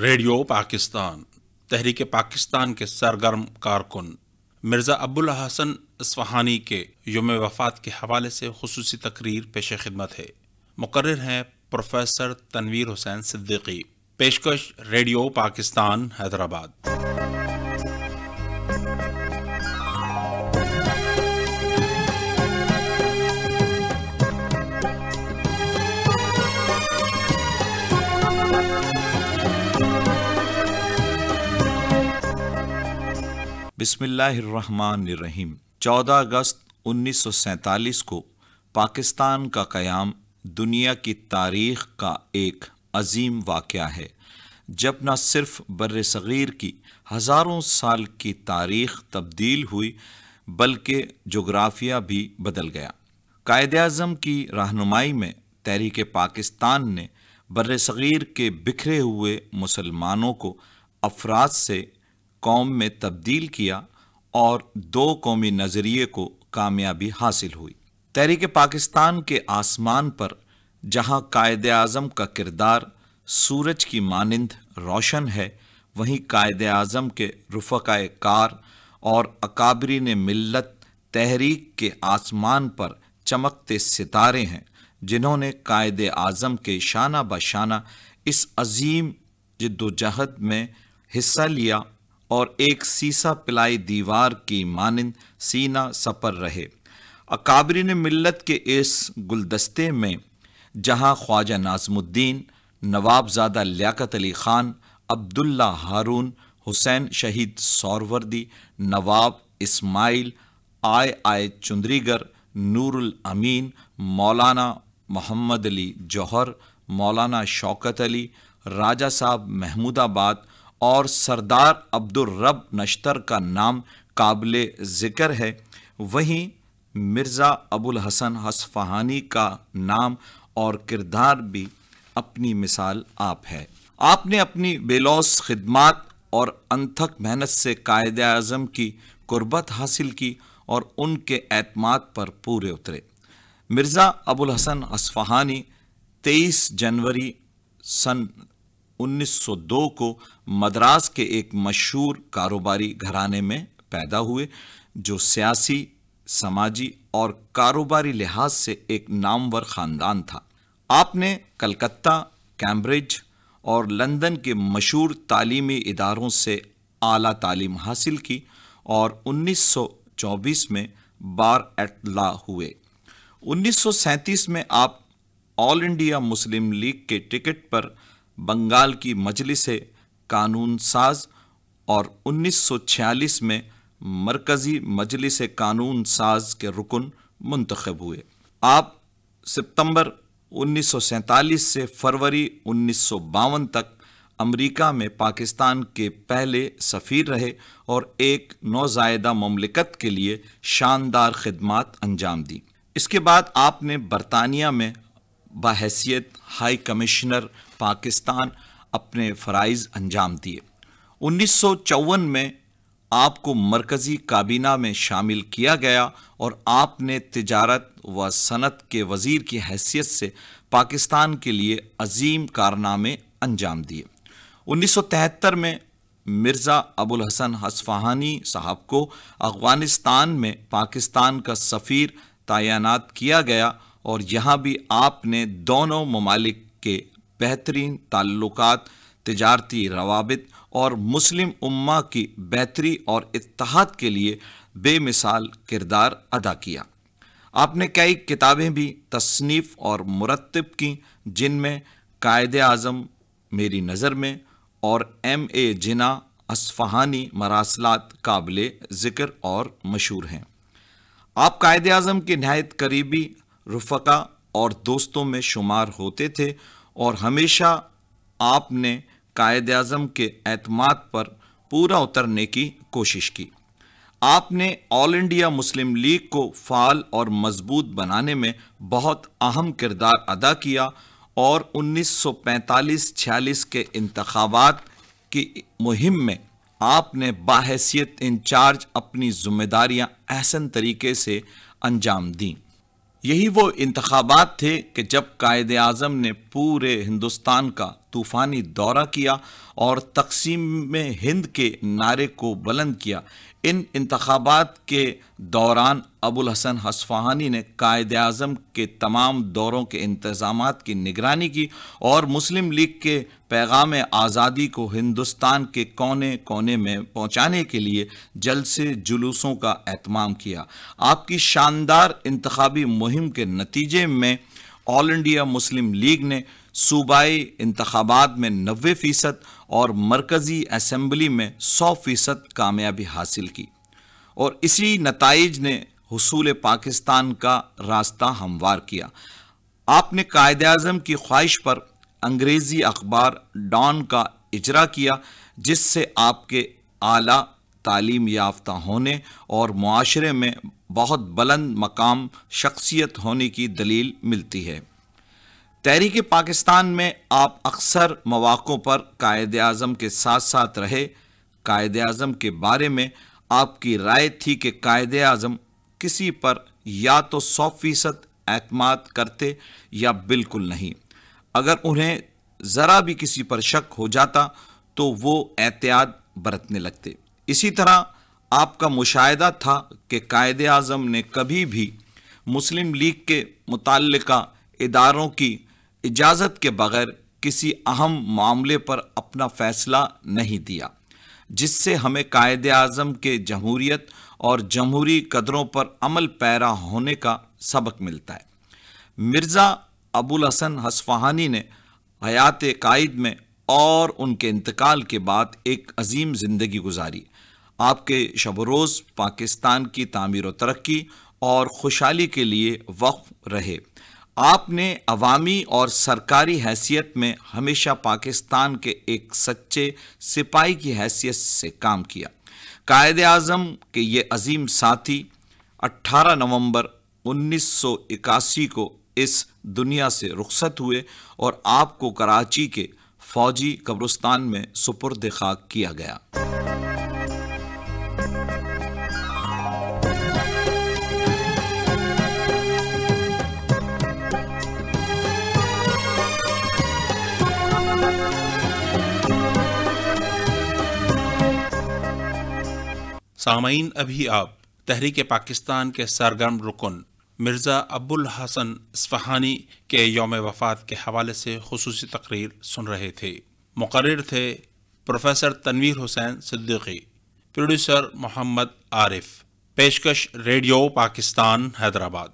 radio Pakistan तहरीक पाकिस्तान के सरगर्म कारकुन मिर्ज़ा अबुल हसन इसफहानी के योम वफ़ात के हवाले से खसूस तकरीर पेश खिदमत है मुकर हैं प्रोफेसर तनवीर हुसैन सिद्दीकी पेशकश रेडियो पाकिस्तान हैदराबाद बिस्मिल्लाहिर्रहमानिर्रहीम 14 अगस्त 1947 को पाकिस्तान का क़याम दुनिया की तारीख का एक अजीम वाक़ है जब न सिर्फ बर सग़ीर की हज़ारों साल की तारीख तब्दील हुई बल्कि जोग्राफिया भी बदल गया कायद अज़म की रहनुमाई में तहरीक पाकिस्तान ने बर सग़ीर के बिखरे हुए मुसलमानों को अफराद से कौम में तब्दील किया और दो कौमी नज़रिए को कामयाबी हासिल हुई तहरीक पाकिस्तान के आसमान पर जहां कायद अज़म का किरदार सूरज की मानंद रोशन है वहीं कायद अज़म के रफ़ाय कार और अकाबरीन मिलत तहरीक के आसमान पर चमकते सितारे हैं जिन्होंने कायद अज़म के शाना बशाना इस अजीम जद्दोजहद में हिस्सा लिया और एक सीसा पिलाई दीवार की मानिंद सीना सपर रहे ने मिलत के इस गुलदस्ते में जहां ख्वाजा नाजमुद्दीन नवाबजादा लियाकत अली ख़ान अब्दुल्ला हारून हुसैन शहीद सौरवर्दी नवाब इस्माइल आय आय चुंदरीगर नूरुल अमीन मौलाना मोहम्मद अली जौहर मौलाना शौकत अली राजा साहब महमूदाबाद और सरदार अब्दुल रब नश्तर का नाम काबिल ज़िक्र है वहीं मिर्ज़ा अबुल हसन हसफहानी का नाम और किरदार भी अपनी मिसाल आप है आपने अपनी बेलौस खिदमत और अनथक मेहनत से कायद अज़म की कुर्बत हासिल की और उनके अतमाद पर पूरे उतरे मिर्ज़ा अबुल हसन असफहानी तेईस जनवरी सन 1902 को मद्रास के एक मशहूर कारोबारी घराने में पैदा हुए जो सियासी समाजी और कारोबारी लिहाज से एक नामवर ख़ानदान था आपने कलकत्ता कैम्ब्रिज और लंदन के मशहूर तालीमी इदारों से आला तालीम हासिल की और 1924 में बार एट ला हुए 1937 में आप ऑल इंडिया मुस्लिम लीग के टिकट पर बंगाल की मजलिस कानून साज और 1946 में मरकज़ी मजलिस कानून साज के रुकन मंतखब हुए आप सितंबर 1947 से फरवरी उन्नीस तक अमेरिका में पाकिस्तान के पहले सफ़ीर रहे और एक नौजायदा ममलिकत के लिए शानदार खदमात अंजाम दी इसके बाद आपने बरतानिया में बहसीत हाई कमिश्नर पाकिस्तान अपने फ़रज़ अंजाम दिए उन्नीस सौ चौवन में आपको मरकज़ी काबीना में शामिल किया गया और आपने तजारत व सनत के वज़ीर की हैसियत से पाकिस्तान के लिए अजीम कारनामे अंजाम दिए उन्नीस सौ तिहत्तर में मिर्ज़ा अबुल हसन हसफहानी साहब को अफ़गानिस्तान में पाकिस्तान का सफ़ीर तैनात किया गया और यहाँ भी आपने दोनों ममालिक के बेहतरीन ताल्लुक तजारती रवाबित और मुस्लिम उम्मा की बेहतरी और इतिहाद के लिए बेमिसाल किरदार अदा किया आपने कई किताबें भी तसनीफ़ और मुरतब की जिनमें कायद अज़म मेरी नज़र में और एम ए जिना असफहानी मरासलात काबिल ज़िक्र और मशहूर हैं आप कायद अज़म के नहायत करीबी रफ़का और दोस्तों में शुमार होते थे और हमेशा आपने कायद अज़म के अतमाद पर पूरा उतरने की कोशिश की आपने ऑल इंडिया मुस्लिम लीग को फाल और मजबूत बनाने में बहुत अहम किरदार अदा किया और 1945-46 के इंतबात की मुहिम में आपने बाहसीत इंचार्ज अपनी जिम्मेदारियां एहसन तरीके से अंजाम दीं यही वो इंतबात थे कि जब कायद अजम ने पूरे हिंदुस्तान का तूफ़ानी दौरा किया और तकसीम में हिंद के नारे को बुलंद किया इन इंतबात के दौरान अबुल हसन हसफ़हानी ने कायद अज़म के तमाम दौरों के इंतज़ाम की निगरानी की और मुस्लिम लीग के पैगाम आज़ादी को हिंदुस्तान के कोने कोने में पहुँचाने के लिए जलसे जुलूसों का अहतमाम किया आपकी शानदार इंतबी मुहिम के नतीजे में ऑल इंडिया मुस्लिम लीग ने सूबाई इंतबात में नबे फ़ीसद और मरकज़ी असम्बली में सौ फ़ीसद कामयाबी हासिल की और इसी नतज ने हसूल पाकिस्तान का रास्ता हमवार किया आपने कायद अजम की ख्वाहिश पर अंग्रेज़ी अखबार डॉन का इजरा किया जिससे आपके आला तालीम याफ्ता होने और माशरे में बहुत बुलंद मकाम शख्सियत होने की दलील मिलती है तहरीक पाकिस्तान में आप अक्सर मौाकों पर कायद अज़म के साथ साथ रहे कायद अज़म के बारे में आपकी राय थी कि कायद अज़म किसी पर या तो सौ फीसद अतमाद करते या बिल्कुल नहीं अगर उन्हें ज़रा भी किसी पर शक हो जाता तो वो एहतियात बरतने लगते इसी तरह आपका मुशाहिदा था कि कायद अज़म ने कभी भी मुस्लिम लीग के मुतल इदारों की इजाज़त के बगैर किसी अहम मामले पर अपना फ़ैसला नहीं दिया जिससे हमें कायद अज़म के जमहूरीत और जमहूरी कदरों पर अमल पैरा होने का सबक मिलता है मिर्ज़ा अबुल हसन हसफहानी ने हयात कायद में और उनके इंतकाल के बाद एक अजीम ज़िंदगी गुजारी आपके शब रोज़ पाकिस्तान की तमीर व तरक्की और खुशहाली के लिए वक्फ रहे आपने अवामी और सरकारी हैसियत में हमेशा पाकिस्तान के एक सच्चे सिपाही की हैसियत से काम किया कायद अजम के ये अजीम साथी 18 नवंबर 1981 को इस दुनिया से रुखसत हुए और आपको कराची के फौजी कब्रस्तान में सुपुर्द खाक किया गया सामीन अभी आप तहरीक पाकिस्तान के सरगर्म रुकन मिर्ज़ा अब्बुल हसन स्फहानी के योम वफ़ात के हवाले से खसूस तकरीर सुन रहे थे मुकर थे प्रोफेसर तनवीर हुसैन सिद्दीकी प्रोड्यूसर मोहम्मद आरिफ पेशकश रेडियो पाकिस्तान हैदराबाद